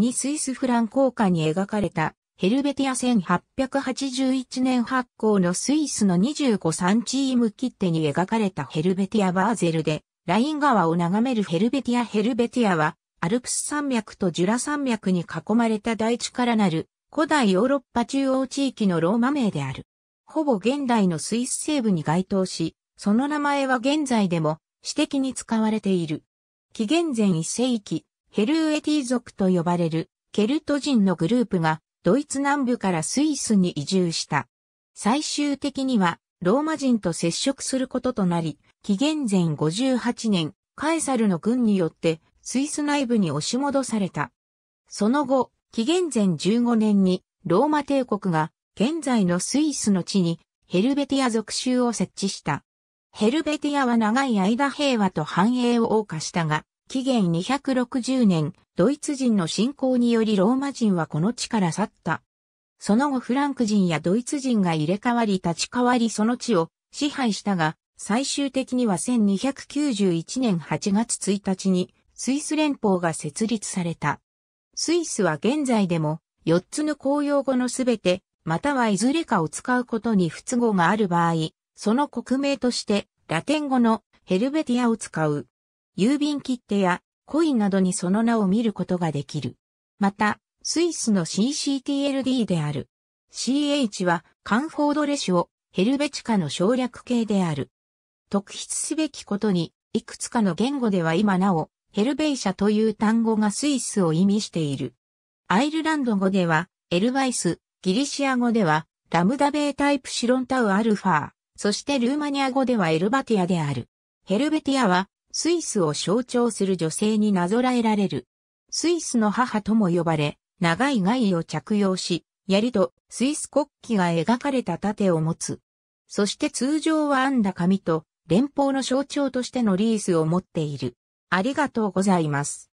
にスイスフラン硬貨に描かれたヘルベティア1881年発行のスイスの25 3チーム切手に描かれたヘルベティアバーゼルで、ライン川を眺めるヘルベティアヘルベティアは、アルプス山脈とジュラ山脈に囲まれた大地からなる古代ヨーロッパ中央地域のローマ名である。ほぼ現代のスイス西部に該当し、その名前は現在でも私的に使われている。紀元前1世紀、ヘルーエティ族と呼ばれるケルト人のグループがドイツ南部からスイスに移住した。最終的にはローマ人と接触することとなり、紀元前58年、カエサルの軍によってスイス内部に押し戻された。その後、紀元前15年にローマ帝国が現在のスイスの地にヘルベティア属州を設置した。ヘルベティアは長い間平和と繁栄を謳歌したが、紀元260年、ドイツ人の侵攻によりローマ人はこの地から去った。その後フランク人やドイツ人が入れ替わり立ち替わりその地を支配したが、最終的には1291年8月1日にスイス連邦が設立された。スイスは現在でも4つの公用語のすべて、またはいずれかを使うことに不都合がある場合、その国名としてラテン語のヘルベティアを使う。郵便切手やコインなどにその名を見ることができる。また、スイスの CCTLD である。CH は、カンフォードレシオ、ヘルベチカの省略形である。特筆すべきことに、いくつかの言語では今なお、ヘルベイシャという単語がスイスを意味している。アイルランド語では、エルバイス、ギリシア語では、ラムダベータイプシロンタウアルファー、そしてルーマニア語ではエルバティアである。ヘルベティアは、スイスを象徴する女性になぞらえられる。スイスの母とも呼ばれ、長い外を着用し、槍とスイス国旗が描かれた盾を持つ。そして通常は編んだ紙と連邦の象徴としてのリースを持っている。ありがとうございます。